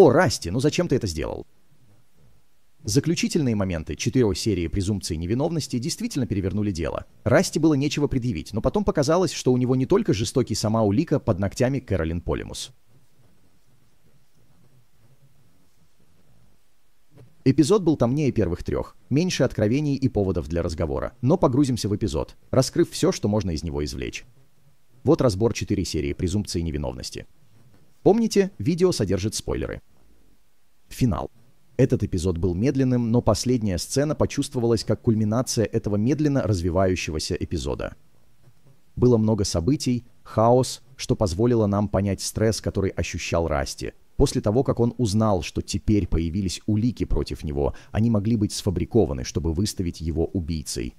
«О, Расти, ну зачем ты это сделал?» Заключительные моменты четырех серии презумпции невиновности действительно перевернули дело. Расти было нечего предъявить, но потом показалось, что у него не только жестокий сама улика под ногтями Кэролин Полимус. Эпизод был томнее первых трех, меньше откровений и поводов для разговора, но погрузимся в эпизод, раскрыв все, что можно из него извлечь. Вот разбор четыре серии презумпции невиновности. Помните, видео содержит спойлеры. Финал. Этот эпизод был медленным, но последняя сцена почувствовалась как кульминация этого медленно развивающегося эпизода. Было много событий, хаос, что позволило нам понять стресс, который ощущал Расти. После того, как он узнал, что теперь появились улики против него, они могли быть сфабрикованы, чтобы выставить его убийцей.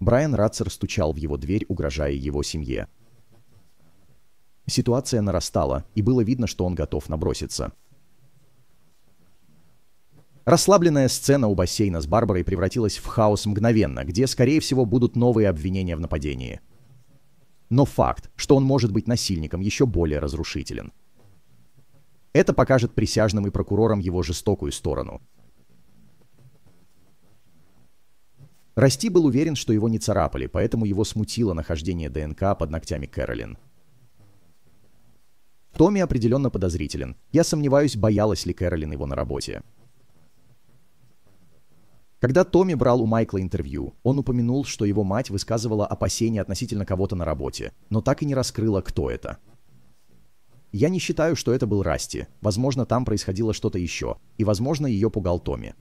Брайан Ратцер стучал в его дверь, угрожая его семье. Ситуация нарастала, и было видно, что он готов наброситься. Расслабленная сцена у бассейна с Барбарой превратилась в хаос мгновенно, где, скорее всего, будут новые обвинения в нападении. Но факт, что он может быть насильником, еще более разрушителен. Это покажет присяжным и прокурорам его жестокую сторону. Расти был уверен, что его не царапали, поэтому его смутило нахождение ДНК под ногтями Кэролин. Томми определенно подозрителен. Я сомневаюсь, боялась ли Кэролин его на работе. Когда Томми брал у Майкла интервью, он упомянул, что его мать высказывала опасения относительно кого-то на работе, но так и не раскрыла, кто это. Я не считаю, что это был Расти. Возможно, там происходило что-то еще, и, возможно, ее пугал Томми.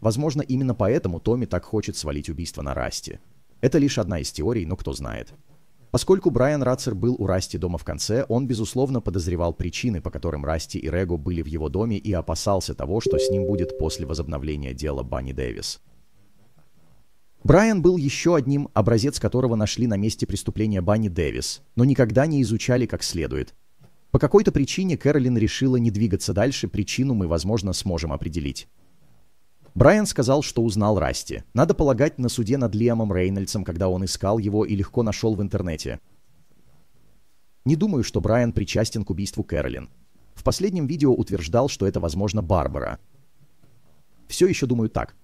Возможно, именно поэтому Томми так хочет свалить убийство на Расти. Это лишь одна из теорий, но кто знает. Поскольку Брайан Рацер был у Расти дома в конце, он, безусловно, подозревал причины, по которым Расти и Рего были в его доме и опасался того, что с ним будет после возобновления дела Банни Дэвис. Брайан был еще одним, образец которого нашли на месте преступления Банни Дэвис, но никогда не изучали как следует. По какой-то причине Кэролин решила не двигаться дальше, причину мы, возможно, сможем определить. Брайан сказал, что узнал Расти. Надо полагать, на суде над Лиамом Рейнольдсом, когда он искал его и легко нашел в интернете. Не думаю, что Брайан причастен к убийству Кэролин. В последнем видео утверждал, что это, возможно, Барбара. Все еще думаю так.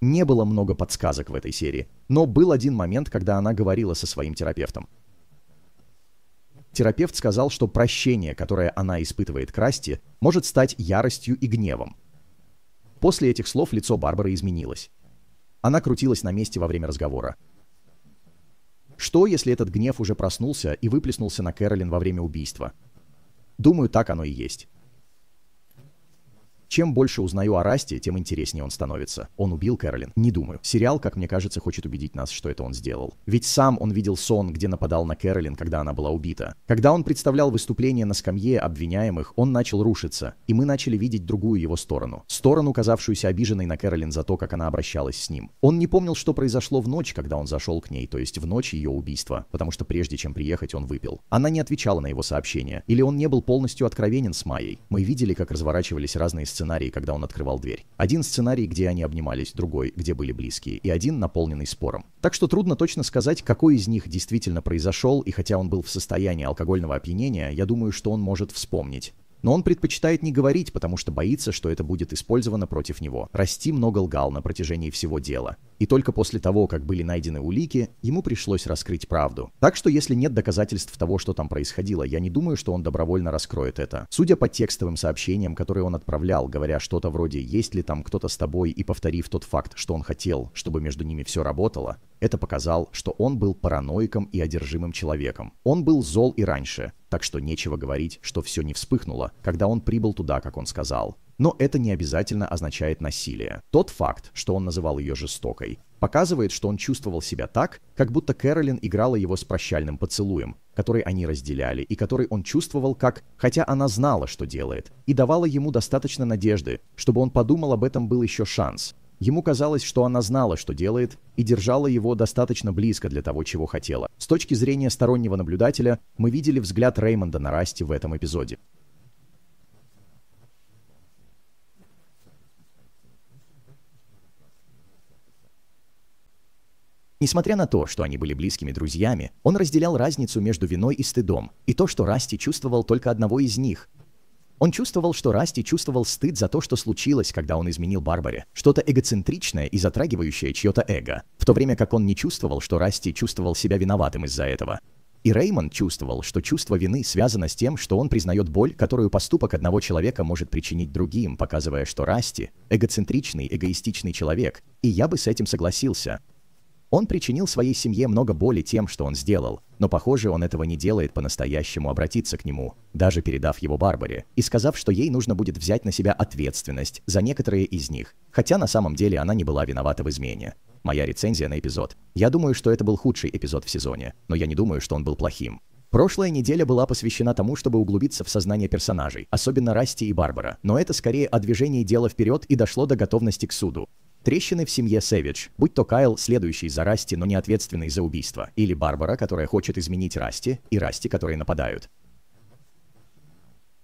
Не было много подсказок в этой серии, но был один момент, когда она говорила со своим терапевтом. Терапевт сказал, что прощение, которое она испытывает к Расти, может стать яростью и гневом – После этих слов лицо Барбары изменилось. Она крутилась на месте во время разговора. Что, если этот гнев уже проснулся и выплеснулся на Кэролин во время убийства? Думаю, так оно и есть. Чем больше узнаю о Расте, тем интереснее он становится. Он убил Кэролин? Не думаю. Сериал, как мне кажется, хочет убедить нас, что это он сделал. Ведь сам он видел сон, где нападал на Кэролин, когда она была убита. Когда он представлял выступление на скамье обвиняемых, он начал рушиться, и мы начали видеть другую его сторону. Сторону, казавшуюся обиженной на Кэролин за то, как она обращалась с ним. Он не помнил, что произошло в ночь, когда он зашел к ней, то есть в ночь ее убийства, потому что прежде чем приехать, он выпил. Она не отвечала на его сообщения, или он не был полностью откровенен с Майей. Мы видели, как разворачивались разные сцены Сценарии, когда он открывал дверь. Один сценарий, где они обнимались, другой, где были близкие, и один наполненный спором. Так что трудно точно сказать, какой из них действительно произошел, и хотя он был в состоянии алкогольного опьянения, я думаю, что он может вспомнить. Но он предпочитает не говорить, потому что боится, что это будет использовано против него. Расти много лгал на протяжении всего дела и только после того, как были найдены улики, ему пришлось раскрыть правду. Так что если нет доказательств того, что там происходило, я не думаю, что он добровольно раскроет это. Судя по текстовым сообщениям, которые он отправлял, говоря что-то вроде «Есть ли там кто-то с тобой?» и повторив тот факт, что он хотел, чтобы между ними все работало, это показал, что он был параноиком и одержимым человеком. Он был зол и раньше, так что нечего говорить, что все не вспыхнуло, когда он прибыл туда, как он сказал. Но это не обязательно означает насилие. Тот факт, что он называл ее жестокой, показывает, что он чувствовал себя так, как будто Кэролин играла его с прощальным поцелуем, который они разделяли и который он чувствовал как, хотя она знала, что делает, и давала ему достаточно надежды, чтобы он подумал об этом был еще шанс. Ему казалось, что она знала, что делает, и держала его достаточно близко для того, чего хотела. С точки зрения стороннего наблюдателя, мы видели взгляд Реймонда на Расти в этом эпизоде. Несмотря на то, что они были близкими друзьями, он разделял разницу между виной и стыдом, и то, что Расти чувствовал только одного из них. Он чувствовал, что Расти чувствовал стыд за то, что случилось, когда он изменил Барбаре, что-то эгоцентричное и затрагивающее чье-то эго, в то время как он не чувствовал, что Расти чувствовал себя виноватым из-за этого. И Реймонд чувствовал, что чувство вины связано с тем, что он признает боль, которую поступок одного человека может причинить другим, показывая, что Расти – эгоцентричный, эгоистичный человек, и я бы с этим согласился. Он причинил своей семье много боли тем, что он сделал, но, похоже, он этого не делает по-настоящему обратиться к нему, даже передав его Барбаре, и сказав, что ей нужно будет взять на себя ответственность за некоторые из них, хотя на самом деле она не была виновата в измене. Моя рецензия на эпизод. Я думаю, что это был худший эпизод в сезоне, но я не думаю, что он был плохим. Прошлая неделя была посвящена тому, чтобы углубиться в сознание персонажей, особенно Расти и Барбара, но это скорее о движении дела вперед и дошло до готовности к суду. Трещины в семье Сэвидж, будь то Кайл, следующий за Расти, но не ответственный за убийство, или Барбара, которая хочет изменить Расти, и Расти, которые нападают.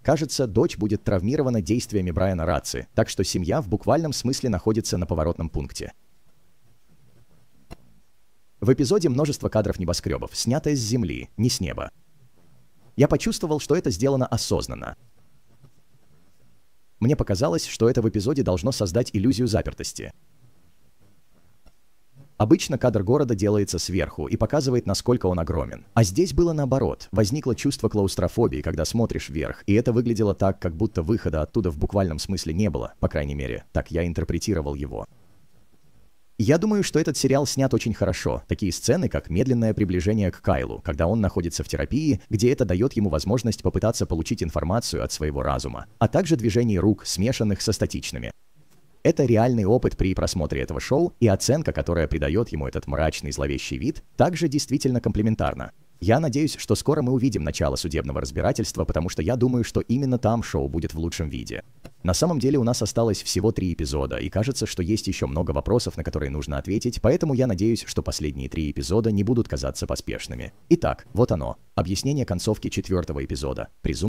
Кажется, дочь будет травмирована действиями Брайана Раци, так что семья в буквальном смысле находится на поворотном пункте. В эпизоде множество кадров небоскребов, снятое с земли, не с неба. Я почувствовал, что это сделано осознанно. Мне показалось, что это в эпизоде должно создать иллюзию запертости. Обычно кадр города делается сверху и показывает, насколько он огромен. А здесь было наоборот. Возникло чувство клаустрофобии, когда смотришь вверх, и это выглядело так, как будто выхода оттуда в буквальном смысле не было. По крайней мере, так я интерпретировал его. Я думаю, что этот сериал снят очень хорошо. Такие сцены, как медленное приближение к Кайлу, когда он находится в терапии, где это дает ему возможность попытаться получить информацию от своего разума, а также движений рук, смешанных со статичными. Это реальный опыт при просмотре этого шоу, и оценка, которая придает ему этот мрачный зловещий вид, также действительно комплиментарна. Я надеюсь, что скоро мы увидим начало судебного разбирательства, потому что я думаю, что именно там шоу будет в лучшем виде. На самом деле у нас осталось всего три эпизода, и кажется, что есть еще много вопросов, на которые нужно ответить, поэтому я надеюсь, что последние три эпизода не будут казаться поспешными. Итак, вот оно. Объяснение концовки четвертого эпизода. Презум